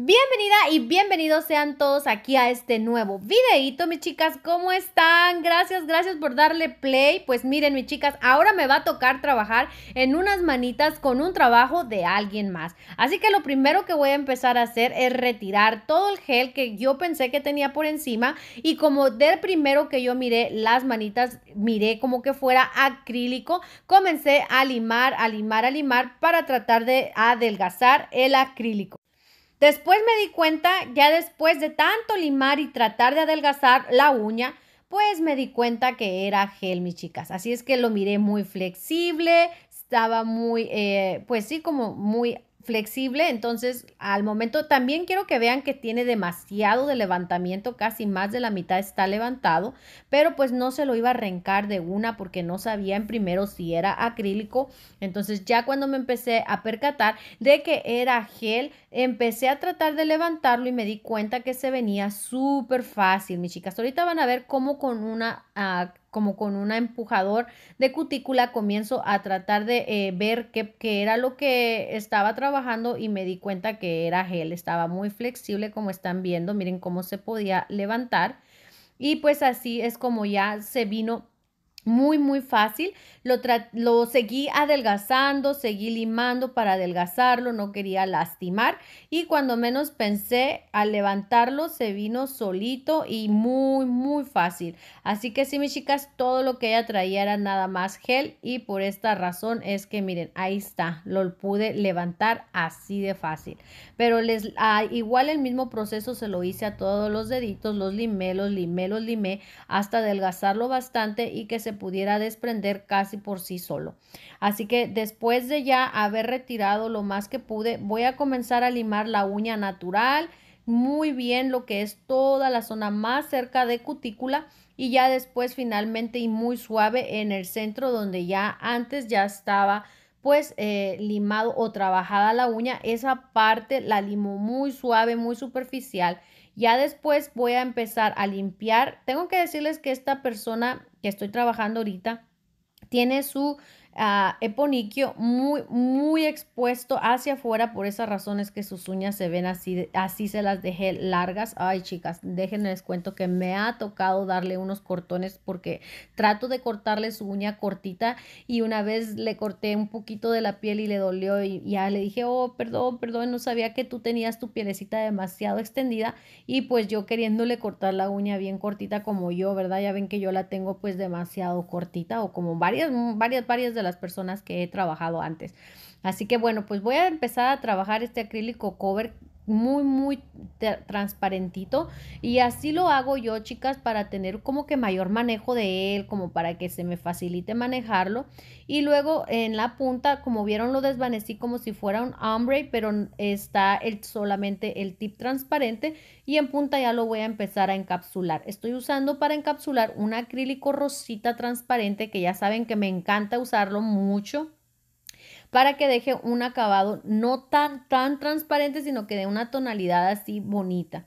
Bienvenida y bienvenidos sean todos aquí a este nuevo videito, mis chicas, ¿cómo están? Gracias, gracias por darle play. Pues miren, mis chicas, ahora me va a tocar trabajar en unas manitas con un trabajo de alguien más. Así que lo primero que voy a empezar a hacer es retirar todo el gel que yo pensé que tenía por encima y como del primero que yo miré las manitas, miré como que fuera acrílico, comencé a limar, a limar, a limar para tratar de adelgazar el acrílico. Después me di cuenta, ya después de tanto limar y tratar de adelgazar la uña, pues me di cuenta que era gel, mis chicas. Así es que lo miré muy flexible, estaba muy, eh, pues sí, como muy flexible, entonces al momento también quiero que vean que tiene demasiado de levantamiento, casi más de la mitad está levantado, pero pues no se lo iba a arrancar de una porque no sabía en primero si era acrílico, entonces ya cuando me empecé a percatar de que era gel, empecé a tratar de levantarlo y me di cuenta que se venía súper fácil, mis chicas, ahorita van a ver cómo con una... Ah, como con un empujador de cutícula, comienzo a tratar de eh, ver qué, qué, era lo que estaba trabajando y me di cuenta que era gel. Estaba muy flexible, como están viendo. Miren cómo se podía levantar. Y pues así es como ya se vino muy, muy fácil. Lo, lo, seguí adelgazando, seguí limando para adelgazarlo, no quería lastimar. Y cuando menos pensé, al levantarlo se vino solito y muy, muy fácil. Así que sí, mis chicas, todo lo que ella traía era nada más gel. Y por esta razón es que, miren, ahí está, lo pude levantar así de fácil. Pero les, ah, igual el mismo proceso se lo hice a todos los deditos, los limé, los limé, los limé, hasta adelgazarlo bastante y que se pudiera desprender casi por sí solo. Así que después de ya haber retirado lo más que pude, voy a comenzar a limar la uña natural muy bien lo que es toda la zona más cerca de cutícula y ya después finalmente y muy suave en el centro donde ya antes ya estaba pues eh, limado o trabajada la uña, esa parte la limo muy suave, muy superficial ya después voy a empezar a limpiar. Tengo que decirles que esta persona que estoy trabajando ahorita tiene su eponiquio muy, muy expuesto hacia afuera. Por esas razones que sus uñas se ven así, así se las dejé largas. Ay, chicas, les cuento que me ha tocado darle unos cortones porque trato de cortarle su uña cortita y una vez le corté un poquito de la piel y le dolió y ya le dije, oh, perdón, perdón, no sabía que tú tenías tu pielecita demasiado extendida y pues yo queriéndole cortar la uña bien cortita como yo, ¿verdad? Ya ven que yo la tengo pues demasiado cortita o como varias, varias, varias de las las personas que he trabajado antes. Así que bueno, pues voy a empezar a trabajar este acrílico cover muy, muy transparentito. Y así lo hago yo, chicas, para tener como que mayor manejo de él, como para que se me facilite manejarlo. Y luego en la punta, como vieron, lo desvanecí como si fuera un ombre, pero está el, solamente el tip transparente. Y en punta ya lo voy a empezar a encapsular. Estoy usando para encapsular un acrílico rosita transparente, que ya saben que me encanta usarlo mucho para que deje un acabado no tan, tan transparente, sino que de una tonalidad así bonita.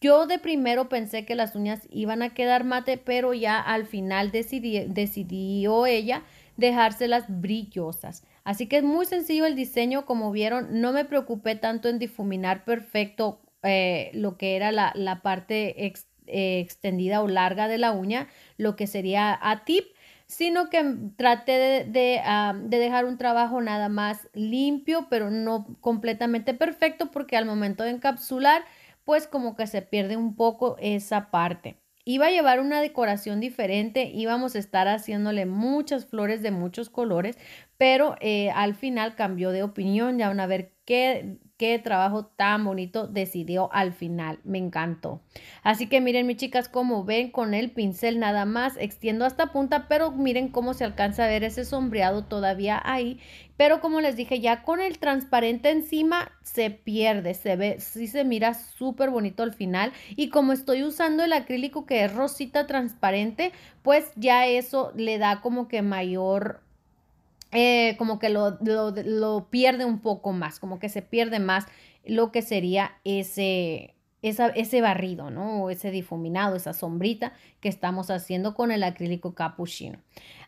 Yo de primero pensé que las uñas iban a quedar mate, pero ya al final decidí, decidió ella dejárselas brillosas. Así que es muy sencillo el diseño, como vieron, no me preocupé tanto en difuminar perfecto eh, lo que era la, parte eh, extendida o larga de la uña, lo que sería a tip, sino que traté de, dejar un trabajo nada más limpio, pero no completamente perfecto, porque al momento de encapsular, pues como que se pierde un poco esa parte. Iba a llevar una decoración diferente, íbamos a estar haciéndole muchas flores de muchos colores, pero eh, al final cambió de opinión, ya van a ver qué qué trabajo tan bonito decidió al final. Me encantó. Así que miren, mis chicas, como ven, con el pincel nada más extiendo hasta punta, pero miren cómo se alcanza a ver ese sombreado todavía ahí. Pero como les dije, ya con el transparente encima se pierde, se ve, sí se mira súper bonito al final. Y como estoy usando el acrílico que es rosita transparente, pues ya eso le da como que mayor eh, como que lo, pierde un poco más, como que se pierde más lo que sería ese, ese barrido, ¿no? ese difuminado, esa sombrita que estamos haciendo con el acrílico capuchino.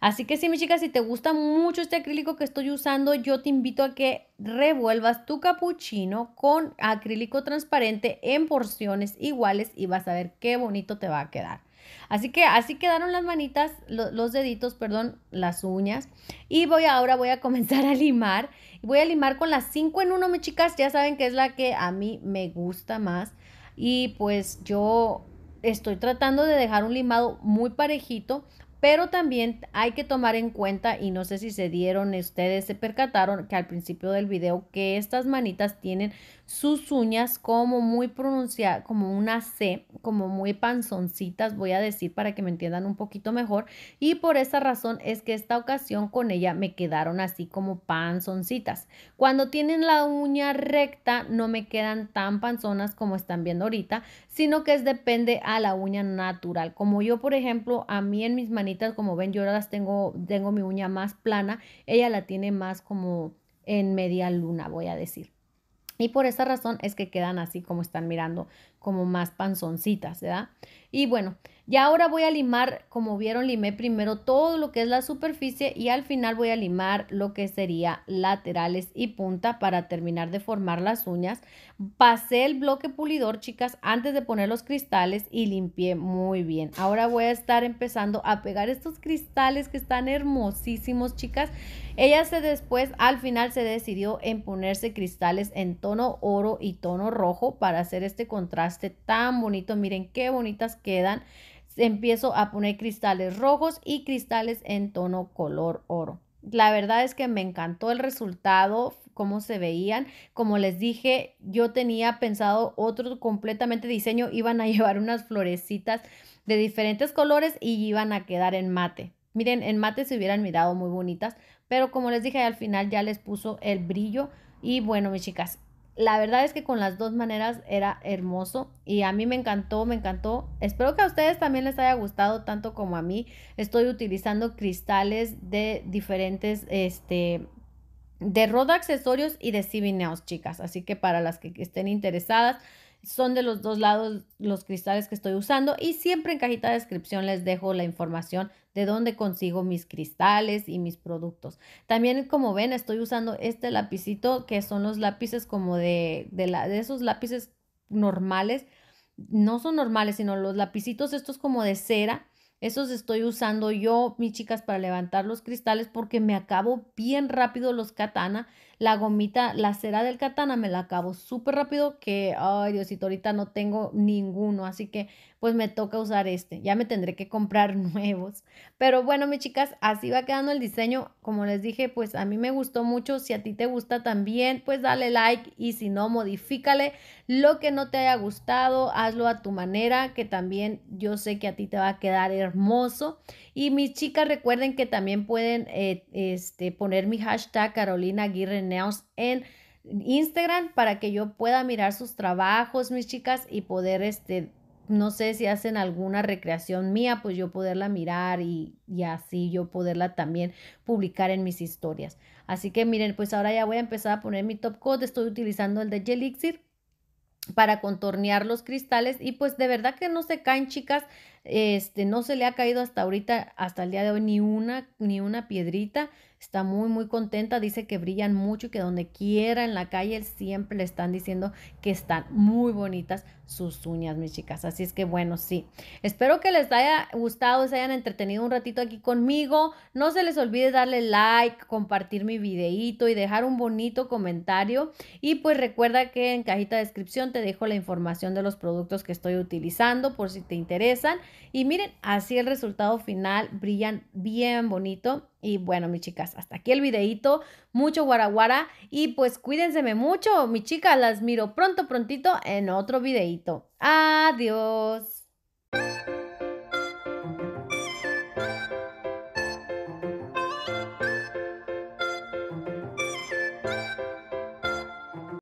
Así que sí, mis chicas, si te gusta mucho este acrílico que estoy usando, yo te invito a que revuelvas tu capuchino con acrílico transparente en porciones iguales y vas a ver qué bonito te va a quedar. Así que así quedaron las manitas, los deditos, perdón, las uñas. Y voy ahora, voy a comenzar a limar. Voy a limar con las 5 en 1, mi chicas. Ya saben que es la que a mí me gusta más. Y pues yo estoy tratando de dejar un limado muy parejito pero también hay que tomar en cuenta, y no sé si se dieron, ustedes se percataron que al principio del video que estas manitas tienen sus uñas como muy pronunciadas, como una C, como muy panzoncitas, voy a decir para que me entiendan un poquito mejor. Y por esa razón es que esta ocasión con ella me quedaron así como panzoncitas. Cuando tienen la uña recta no me quedan tan panzonas como están viendo ahorita, sino que es depende a la uña natural. Como yo, por ejemplo, a mí en mis manitas, como ven, yo ahora las tengo, tengo mi uña más plana, ella la tiene más como en media luna, voy a decir. Y por esa razón es que quedan así como están mirando, como más panzoncitas, ¿verdad? Y bueno, y ahora voy a limar, como vieron, limé primero todo lo que es la superficie y al final voy a limar lo que sería laterales y punta para terminar de formar las uñas. Pasé el bloque pulidor, chicas, antes de poner los cristales y limpié muy bien. Ahora voy a estar empezando a pegar estos cristales que están hermosísimos, chicas. Ella se después, al final se decidió en ponerse cristales en tono oro y tono rojo para hacer este contraste tan bonito. Miren qué bonitas quedan empiezo a poner cristales rojos y cristales en tono color oro. La verdad es que me encantó el resultado, cómo se veían. Como les dije, yo tenía pensado otro completamente diseño, iban a llevar unas florecitas de diferentes colores y iban a quedar en mate. Miren, en mate se hubieran mirado muy bonitas, pero como les dije, al final ya les puso el brillo. Y bueno, mis chicas, la verdad es que con las dos maneras era hermoso y a mí me encantó, me encantó. Espero que a ustedes también les haya gustado tanto como a mí. Estoy utilizando cristales de diferentes, este, de Roda Accesorios y de Sibineos, chicas. Así que para las que estén interesadas, son de los dos lados los cristales que estoy usando y siempre en cajita de descripción les dejo la información de dónde consigo mis cristales y mis productos. También como ven estoy usando este lapicito que son los lápices como de, de, la, de esos lápices normales. No son normales, sino los lapicitos estos como de cera esos estoy usando yo, mis chicas, para levantar los cristales porque me acabo bien rápido los katana. La gomita, la cera del katana me la acabo súper rápido que, ay Diosito, ahorita no tengo ninguno. Así que pues me toca usar este. Ya me tendré que comprar nuevos. Pero bueno, mis chicas, así va quedando el diseño. Como les dije, pues a mí me gustó mucho. Si a ti te gusta también, pues dale like y si no, modifícale lo que no te haya gustado, hazlo a tu manera, que también yo sé que a ti te va a quedar hermoso. Y mis chicas, recuerden que también pueden eh, este, poner mi hashtag Carolina Aguirre en Instagram para que yo pueda mirar sus trabajos, mis chicas, y poder este, no sé si hacen alguna recreación mía, pues yo poderla mirar y, así yo poderla también publicar en mis historias. Así que miren, pues ahora ya voy a empezar a poner mi top coat. Estoy utilizando el de Gelixir para contornear los cristales y pues de verdad que no se caen chicas este, no se le ha caído hasta ahorita, hasta el día de hoy, ni una, ni una piedrita. Está muy, muy contenta. Dice que brillan mucho y que donde quiera en la calle siempre le están diciendo que están muy bonitas sus uñas, mis chicas. Así es que bueno, sí. Espero que les haya gustado, se hayan entretenido un ratito aquí conmigo. No se les olvide darle like, compartir mi videito y dejar un bonito comentario. Y pues recuerda que en cajita de descripción te dejo la información de los productos que estoy utilizando por si te interesan. Y miren, así el resultado final, brillan bien bonito. Y bueno, mis chicas, hasta aquí el videito, mucho guaraguara y pues cuídenseme mucho, mi chicas, las miro pronto, prontito en otro videito. Adiós.